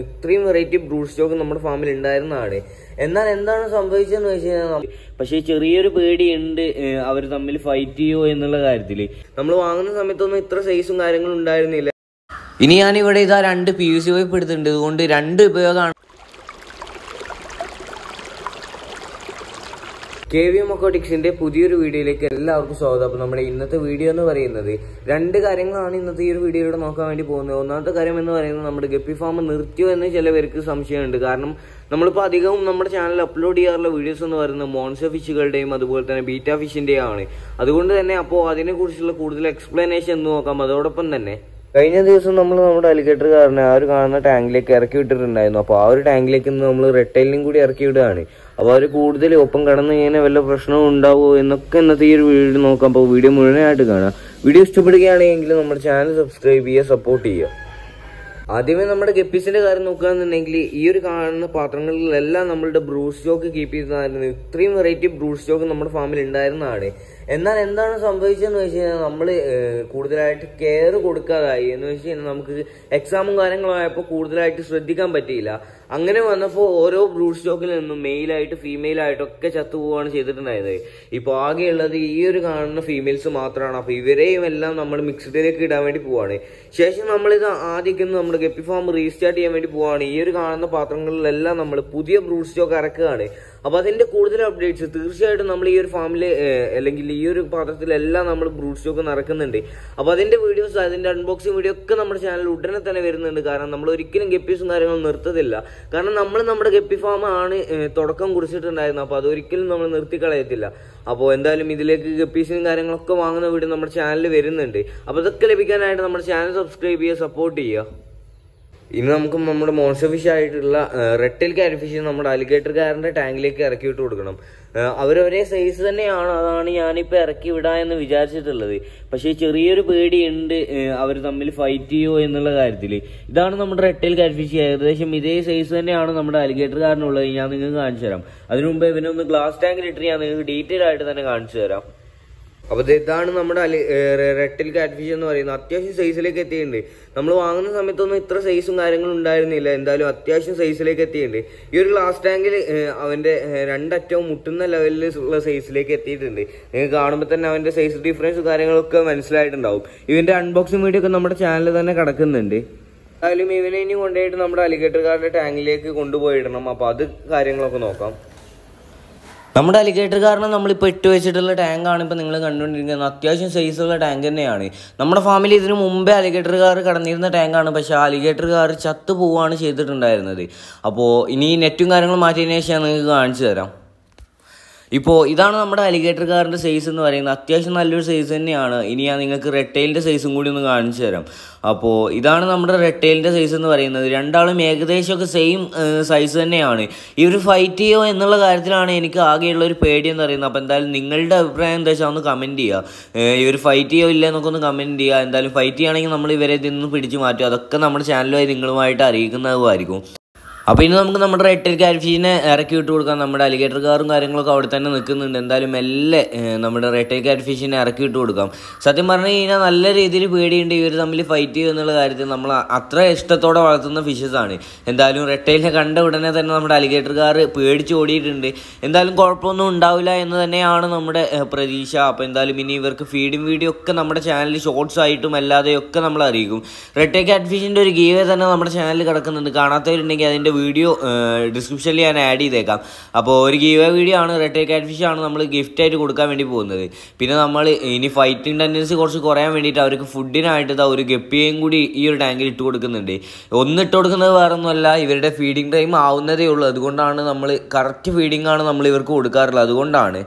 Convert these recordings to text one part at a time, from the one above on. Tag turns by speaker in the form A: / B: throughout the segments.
A: ഇത്രയും variety brute stock നമ്മുടെ ഫാമിൽ ഉണ്ടായിരുന്നാണ് എന്നാൽ എന്താണ് സംഭവിച്ചതെന്ന് വെച്ച് കഴിഞ്ഞാൽ പക്ഷേ ചെറിയൊരു പേടിയുണ്ട് അവർ തമ്മിൽ ഫൈറ്റ് ചെയ്യുമോ എന്നുള്ള കാര്യത്തിൽ നമ്മൾ വാങ്ങുന്ന സമയത്തൊന്നും ഇത്ര സൈസും കാര്യങ്ങളും ഉണ്ടായിരുന്നില്ല ഇനി ഞാനിവിടെ ഇതാ രണ്ട് പി യു സി വൈപ്പ് എടുത്തിട്ടുണ്ട് ഇതുകൊണ്ട് രണ്ട് ഉപയോഗമാണ് കെ വി മൊക്കോട്ടിക്സിന്റെ പുതിയൊരു വീഡിയോയിലേക്ക് എല്ലാവർക്കും സ്വാഗതം അപ്പൊ നമ്മുടെ ഇന്നത്തെ വീഡിയോ എന്ന് പറയുന്നത് രണ്ട് കാര്യങ്ങളാണ് ഇന്നത്തെ ഈ ഒരു വീഡിയോയിലൂടെ നോക്കാൻ വേണ്ടി പോകുന്നത് ഒന്നാമത്തെ കാര്യം എന്ന് പറയുന്നത് നമ്മുടെ ഗപ്പി ഫാം നിർത്തിയോ എന്ന് ചില പേർക്ക് സംശയമുണ്ട് കാരണം നമ്മളിപ്പോൾ അധികവും നമ്മുടെ ചാനലിൽ അപ്ലോഡ് ചെയ്യാറുള്ള വീഡിയോസ് എന്ന് പറയുന്നത് മോൺസ ഫിഷുകളുടെയും അതുപോലെ തന്നെ ബീറ്റാ ഫിഷിന്റെയും ആണ് അതുകൊണ്ട് തന്നെ അപ്പോൾ അതിനെക്കുറിച്ചുള്ള കൂടുതൽ എക്സ്പ്ലനേഷൻ എന്ന് നോക്കാം അതോടൊപ്പം തന്നെ കഴിഞ്ഞ ദിവസം നമ്മൾ നമ്മുടെ അലിഗേറ്റർ കാരണം ആ ഒരു കാണുന്ന ടാങ്കിലേക്ക് ഇറക്കി വിട്ടിട്ടുണ്ടായിരുന്നു അപ്പോൾ ആ ഒരു ടാങ്കിലേക്ക് നിന്ന് നമ്മൾ റെട്ടൈലിനും കൂടി ഇറക്കി വിടുകയാണ് അപ്പോൾ അവർ കൂടുതൽ ഒപ്പം കടന്നു കഴിഞ്ഞാൽ വല്ല പ്രശ്നവും ഉണ്ടാവുമോ എന്നൊക്കെ ഇന്നത്തെ ഈ ഒരു വീഡിയോ നോക്കാം അപ്പോൾ വീഡിയോ മുഴുവനായിട്ട് കാണാം വീഡിയോ ഇഷ്ടപ്പെടുകയാണെങ്കിൽ നമ്മുടെ ചാനൽ സബ്സ്ക്രൈബ് ചെയ്യുക സപ്പോർട്ട് ചെയ്യുക ആദ്യമേ നമ്മുടെ ഗപ്പീസിന്റെ കാര്യം നോക്കുകയാണെന്നുണ്ടെങ്കിൽ ഈ ഒരു കാണുന്ന പാത്രങ്ങളിലെല്ലാം നമ്മളുടെ ബ്രൂ സ്റ്റോക്ക് കീപ്പ് ചെയ്തതായിരുന്നു ഇത്രയും വെറൈറ്റി ബ്രൂ സ്റ്റോക്ക് നമ്മുടെ ഫാമിൽ ഉണ്ടായിരുന്നതാണ് എന്നാൽ എന്താണ് സംഭവിച്ചതെന്ന് വെച്ച് കഴിഞ്ഞാൽ നമ്മൾ കൂടുതലായിട്ട് കെയർ കൊടുക്കാതായി എന്ന് വെച്ച് കഴിഞ്ഞാൽ നമുക്ക് എക്സാമും കാര്യങ്ങളും ആയപ്പോൾ കൂടുതലായിട്ട് ശ്രദ്ധിക്കാൻ പറ്റിയില്ല അങ്ങനെ വന്നപ്പോൾ ഓരോ ബ്രൂഡ് സ്റ്റോക്കിൽ നിന്നും മെയിലായിട്ട് ഫീമെയിലായിട്ടൊക്കെ ചത്തുപോവാണ് ചെയ്തിട്ടുണ്ടായത് ഇപ്പോൾ ആകെയുള്ളത് ഈ ഒരു കാണുന്ന ഫീമെയിൽസ് മാത്രമാണ് അപ്പോൾ ഇവരെയും എല്ലാം നമ്മൾ മിക്സ്ഡിലേക്ക് ഇടാൻ വേണ്ടി പോവാണ് ശേഷം നമ്മളിത് ആദ്യം നമ്മുടെ ഗപ്പി ഫാം റീസ്റ്റാർട്ട് ചെയ്യാൻ വേണ്ടി പോവാണ് ഈ ഒരു കാണുന്ന പാത്രങ്ങളിലെല്ലാം നമ്മൾ പുതിയ ബ്രൂഡ് സ്റ്റോക്ക് ഇറക്കുകയാണ് അപ്പോൾ അതിന്റെ കൂടുതൽ അപ്ഡേറ്റ്സ് തീർച്ചയായിട്ടും നമ്മൾ ഈ ഒരു ഫാമിൽ അല്ലെങ്കിൽ ഈ ഒരു പാത്രത്തിലെല്ലാം നമ്മൾ ബ്രൂട്ട് സ്റ്റോക്ക് നടക്കുന്നുണ്ട് അപ്പോൾ അതിന്റെ വീഡിയോസ് അതിന്റെ അൺബോക്സിംഗ് വീഡിയോ ഒക്കെ നമ്മുടെ ചാനൽ ഉടനെ തന്നെ വരുന്നുണ്ട് കാരണം നമ്മൾ ഒരിക്കലും ഗപ്പീസും കാര്യങ്ങളും നിർത്തതില്ല കാരണം നമ്മൾ നമ്മുടെ ഗപ്പി ഫാം ആണ് തുടക്കം കുറിച്ചിട്ടുണ്ടായിരുന്നത് അപ്പോൾ അതൊരിക്കലും നമ്മൾ നിർത്തി കളയത്തില്ല അപ്പോൾ എന്തായാലും ഇതിലേക്ക് ഗപ്പീസിനും കാര്യങ്ങളൊക്കെ വാങ്ങുന്ന വീഡിയോ നമ്മുടെ ചാനലിൽ വരുന്നുണ്ട് അപ്പോൾ ഇതൊക്കെ ലഭിക്കാനായിട്ട് നമ്മുടെ ചാനൽ സബ്സ്ക്രൈബ് ചെയ്യുക സപ്പോർട്ട് ചെയ്യുക ഇന്ന് നമുക്ക് നമ്മുടെ മോൺസ്റ്റർ ഫിഷ് ആയിട്ടുള്ള റെട്ടിൽ ഫിഷ് നമ്മുടെ അലിഗേറ്റർ കാരൻ്റെ ടാങ്കിലേക്ക് ഇറക്കി ഇട്ട് കൊടുക്കണം അവരൊരേ സൈസ് തന്നെയാണ് അതാണ് ഞാനിപ്പോൾ ഇറക്കി വിടാ എന്ന് വിചാരിച്ചിട്ടുള്ളത് പക്ഷേ ചെറിയൊരു പേടിയുണ്ട് അവർ തമ്മിൽ ഫൈറ്റ് ചെയ്യുമോ എന്നുള്ള കാര്യത്തിൽ ഇതാണ് നമ്മുടെ റെട്ടിൽ ഫിഷ് ഏകദേശം ഇതേ സൈസ് തന്നെയാണ് നമ്മുടെ അലിഗേറ്റർ കാരനുള്ളത് ഞാൻ നിങ്ങൾക്ക് കാണിച്ചു തരാം അതിനു മുമ്പ് ഇവനൊന്ന് ഗ്ലാസ് ടാങ്കിൽ ഞാൻ നിങ്ങൾക്ക് ഡീറ്റെയിൽ ആയിട്ട് തന്നെ കാണിച്ചു തരാം അപ്പൊ ഇതാണ് നമ്മുടെ അലി റെട്ടിൽ കാറ്റ്ഫിഷ് എന്ന് പറയുന്നത് അത്യാവശ്യം സൈസിലേക്ക് എത്തിയിട്ടുണ്ട് നമ്മൾ വാങ്ങുന്ന സമയത്തൊന്നും ഇത്ര സൈസും കാര്യങ്ങളും ഉണ്ടായിരുന്നില്ല എന്തായാലും അത്യാവശ്യം സൈസിലേക്ക് എത്തിയിട്ടുണ്ട് ഈ ഒരു ഗ്ലാസ് ടാങ്കിൽ അവന്റെ രണ്ടറ്റവും മുട്ടുന്ന ലെവലിൽ ഉള്ള സൈസിലേക്ക് എത്തിയിട്ടുണ്ട് നിങ്ങൾക്ക് കാണുമ്പോൾ തന്നെ അവന്റെ സൈസ് ഡിഫറൻസ് കാര്യങ്ങളൊക്കെ മനസ്സിലായിട്ടുണ്ടാവും ഇവന്റെ അൺബോക്സിംഗ് വീഡിയോ ഒക്കെ നമ്മുടെ ചാനലിൽ തന്നെ കിടക്കുന്നുണ്ട് എന്തായാലും ഇവനെ ഇനി കൊണ്ടുപോയിട്ട് നമ്മുടെ അലിഗേറ്റർ കാറിന്റെ ടാങ്കിലേക്ക് കൊണ്ടുപോയിടണം അപ്പോൾ അത് കാര്യങ്ങളൊക്കെ നോക്കാം നമ്മുടെ അലിഗേറ്റർ കാരണം നമ്മളിപ്പോൾ ഇട്ട് വെച്ചിട്ടുള്ള ടാങ്കാണ് ഇപ്പോൾ നിങ്ങൾ കണ്ടുകൊണ്ടിരിക്കുന്നത് അത്യാവശ്യം സൈസുള്ള ടാങ്ക് തന്നെയാണ് നമ്മുടെ ഫാമിലി ഇതിനു മുമ്പേ അലിഗേറ്റർ കാർ കടന്നിരുന്ന ടാങ്കാണ് പക്ഷേ ആ അലിഗേറ്റർ കാർ ചത്തു പോവുകയാണ് ചെയ്തിട്ടുണ്ടായിരുന്നത് അപ്പോൾ ഇനി നെറ്റും കാര്യങ്ങളും മാറ്റിയതിനു ശേഷം ഞാൻ നിങ്ങൾക്ക് കാണിച്ചു തരാം ഇപ്പോൾ ഇതാണ് നമ്മുടെ അലിഗേറ്റർ കാറിൻ്റെ സൈസ് എന്ന് പറയുന്നത് അത്യാവശ്യം നല്ലൊരു സൈസ് തന്നെയാണ് ഇനി ഞാൻ നിങ്ങൾക്ക് റെട്ടയിലിൻ്റെ സൈസും കൂടി ഒന്ന് കാണിച്ചു തരാം അപ്പോൾ ഇതാണ് നമ്മുടെ റെട്ടയിലിൻ്റെ സൈസ് എന്ന് പറയുന്നത് രണ്ടാളും ഏകദേശമൊക്കെ സെയിം സൈസ് തന്നെയാണ് ഇവർ ഫൈറ്റ് ചെയ്യോ എന്നുള്ള കാര്യത്തിലാണ് എനിക്ക് ആകെയുള്ള ഒരു പേടി എന്ന് പറയുന്നത് അപ്പോൾ എന്തായാലും നിങ്ങളുടെ അഭിപ്രായം എന്താ വെച്ചാൽ ഒന്ന് കമൻറ്റ് ചെയ്യുക ഇവർ ഫൈറ്റ് ചെയ്യോ ഇല്ല എന്നൊക്കെ ഒന്ന് കമൻറ്റ് ചെയ്യുക എന്തായാലും ഫൈറ്റ് ചെയ്യുകയാണെങ്കിൽ നമ്മൾ ഇവരെ ഇതിൽ നിന്ന് പിടിച്ചു മാറ്റും അതൊക്കെ നമ്മുടെ ചാനലുമായി നിങ്ങളുമായിട്ട് അറിയിക്കുന്നതുമായിരിക്കും അപ്പോൾ ഇനി നമുക്ക് നമ്മുടെ റെഡ് കാരിഫീനെ ഇറക്കി വിട്ട് കൊടുക്കാം നമ്മുടെ അലിഗേറ്റർ കാറും കാര്യങ്ങളൊക്കെ അവിടെ തന്നെ നിൽക്കുന്നുണ്ട് എന്തായാലും മെല്ലെ നമ്മുടെ റെഡ് കാരിഫീഷിനെ ഇറക്കി വിട്ട് കൊടുക്കാം സത്യം പറഞ്ഞു കഴിഞ്ഞാൽ നല്ല രീതിയിൽ പേടിയുണ്ട് ഇവർ തമ്മിൽ ഫൈറ്റ് ചെയ്യുക എന്നുള്ള കാര്യത്തിൽ നമ്മൾ അത്ര ഇഷ്ടത്തോടെ വളർത്തുന്ന ഫിഷസ് ആണ് എന്തായാലും ടെയിലിനെ കണ്ട ഉടനെ തന്നെ നമ്മുടെ അലിഗേറ്റർ കാർ പേടിച്ച് ഓടിയിട്ടുണ്ട് എന്തായാലും കുഴപ്പമൊന്നും ഉണ്ടാവില്ല എന്ന് തന്നെയാണ് നമ്മുടെ പ്രതീക്ഷ അപ്പോൾ എന്തായാലും ഇനി ഇവർക്ക് ഫീഡും വീഡിയോ ഒക്കെ നമ്മുടെ ചാനലിൽ ഷോർട്സ് ആയിട്ടും അല്ലാതെയൊക്കെ നമ്മൾ അറിയിക്കും റെഡ് കാറ്റ് ഫിഷിൻ്റെ ഒരു ഗീവേ തന്നെ നമ്മുടെ ചാനലിൽ കിടക്കുന്നുണ്ട് കാണാത്തവരുണ്ടെങ്കിൽ അതിൻ്റെ അതിൻ്റെ വീഡിയോ ഡിസ്ക്രിപ്ഷനിൽ ഞാൻ ആഡ് ചെയ്തേക്കാം അപ്പോൾ ഒരു ഗീവ് വീഡിയോ ആണ് റെഡ് കാറ്റ് ഫിഷ് ആണ് നമ്മൾ ഗിഫ്റ്റായിട്ട് കൊടുക്കാൻ വേണ്ടി പോകുന്നത് പിന്നെ നമ്മൾ ഇനി ഫൈറ്റിംഗ് ടെൻഡൻസി കുറച്ച് കുറയാൻ വേണ്ടിയിട്ട് അവർക്ക് ഫുഡിനായിട്ട് ഇതാ ഒരു ഗപ്പിയേയും കൂടി ഈ ഒരു ടാങ്കിൽ ഇട്ട് കൊടുക്കുന്നുണ്ട് ഒന്ന് ഇട്ട് കൊടുക്കുന്നത് വേറെ ഒന്നുമല്ല ഇവരുടെ ഫീഡിംഗ് ടൈം ആവുന്നതേ ഉള്ളൂ അതുകൊണ്ടാണ് നമ്മൾ കറക്റ്റ് ഫീഡിംഗ് ആണ് നമ്മൾ ഇവർക്ക് കൊടുക്കാറുള്ളത് അതുകൊണ്ടാണ്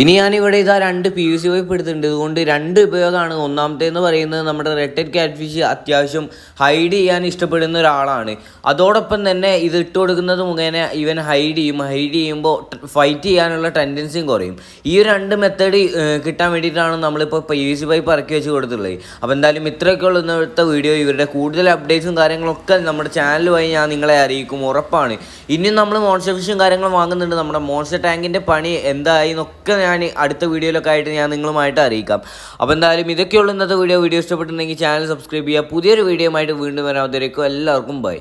A: ഇനി ഞാനിവിടെ ഇതാ രണ്ട് പി യു സി വൈപ്പ് എടുത്തിട്ടുണ്ട് അതുകൊണ്ട് രണ്ട് ഉപയോഗമാണ് ഒന്നാമത്തെ എന്ന് പറയുന്നത് നമ്മുടെ റെട്ടഡ് ക്യാറ്റ് ഫിഷ് അത്യാവശ്യം ഹൈഡ് ചെയ്യാൻ ഇഷ്ടപ്പെടുന്ന ഒരാളാണ് അതോടൊപ്പം തന്നെ ഇത് ഇട്ട് കൊടുക്കുന്നത് മുഖേന ഇവൻ ഹൈഡ് ചെയ്യും ഹൈഡ് ചെയ്യുമ്പോൾ ഫൈറ്റ് ചെയ്യാനുള്ള ടെൻഡൻസിയും കുറയും ഈ രണ്ട് മെത്തേഡ് കിട്ടാൻ വേണ്ടിയിട്ടാണ് നമ്മളിപ്പോൾ പി യു സി വൈപ്പ് ഇറക്കി വെച്ച് കൊടുത്തുള്ളത് അപ്പോൾ എന്തായാലും ഇത്രയൊക്കെ ഉള്ള ഇന്നത്തെ വീഡിയോ ഇവരുടെ കൂടുതൽ അപ്ഡേറ്റ്സും കാര്യങ്ങളൊക്കെ നമ്മുടെ ചാനൽ വഴി ഞാൻ നിങ്ങളെ അറിയിക്കും ഉറപ്പാണ് ഇനിയും നമ്മൾ മോൺസ്റ്റർ ഫിഷും കാര്യങ്ങളും വാങ്ങുന്നുണ്ട് നമ്മുടെ മോൺസ്റ്റർ ടാങ്കിൻ്റെ പണി എന്തായി എന്നൊക്കെ ഞാൻ അടുത്ത വീഡിയോയിലൊക്കെ ആയിട്ട് ഞാൻ നിങ്ങളുമായിട്ട് അറിയിക്കാം അപ്പോൾ എന്തായാലും ഇതൊക്കെയുള്ള ഇന്നത്തെ വീഡിയോ വീഡിയോ ഇഷ്ടപ്പെട്ടിട്ടുണ്ടെങ്കിൽ ചാനൽ സബ്സ്ക്രൈബ് ചെയ്യുക പുതിയൊരു വീഡിയോയുമായിട്ട് വീണ്ടും വരാവുന്നവരേക്കും എല്ലാവർക്കും ബൈ